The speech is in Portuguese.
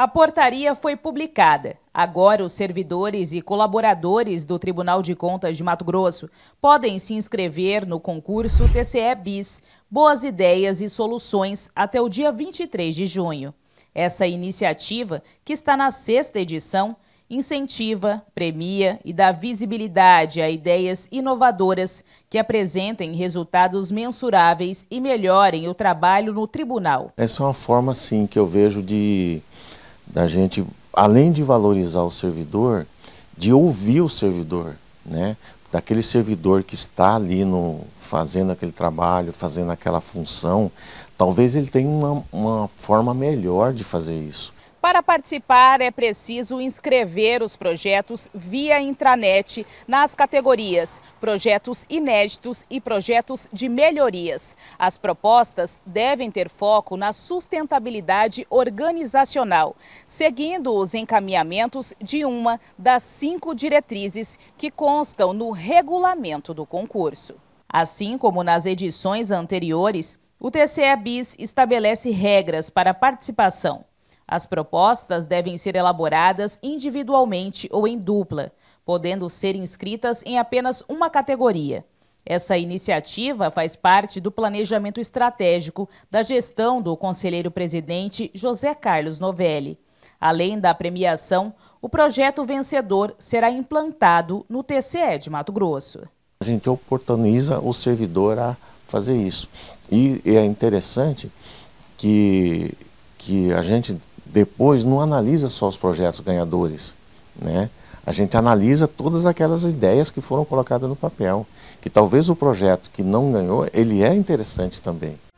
A portaria foi publicada. Agora, os servidores e colaboradores do Tribunal de Contas de Mato Grosso podem se inscrever no concurso TCE Bis Boas Ideias e Soluções até o dia 23 de junho. Essa iniciativa, que está na sexta edição, incentiva, premia e dá visibilidade a ideias inovadoras que apresentem resultados mensuráveis e melhorem o trabalho no tribunal. Essa é uma forma, sim, que eu vejo de da gente, além de valorizar o servidor, de ouvir o servidor, né? Daquele servidor que está ali no, fazendo aquele trabalho, fazendo aquela função, talvez ele tenha uma, uma forma melhor de fazer isso. Para participar, é preciso inscrever os projetos via intranet nas categorias Projetos Inéditos e Projetos de Melhorias. As propostas devem ter foco na sustentabilidade organizacional, seguindo os encaminhamentos de uma das cinco diretrizes que constam no regulamento do concurso. Assim como nas edições anteriores, o TCE Bis estabelece regras para participação as propostas devem ser elaboradas individualmente ou em dupla, podendo ser inscritas em apenas uma categoria. Essa iniciativa faz parte do planejamento estratégico da gestão do conselheiro-presidente José Carlos Novelli. Além da premiação, o projeto vencedor será implantado no TCE de Mato Grosso. A gente oportuniza o servidor a fazer isso. E é interessante que, que a gente depois não analisa só os projetos ganhadores, né? A gente analisa todas aquelas ideias que foram colocadas no papel, que talvez o projeto que não ganhou, ele é interessante também.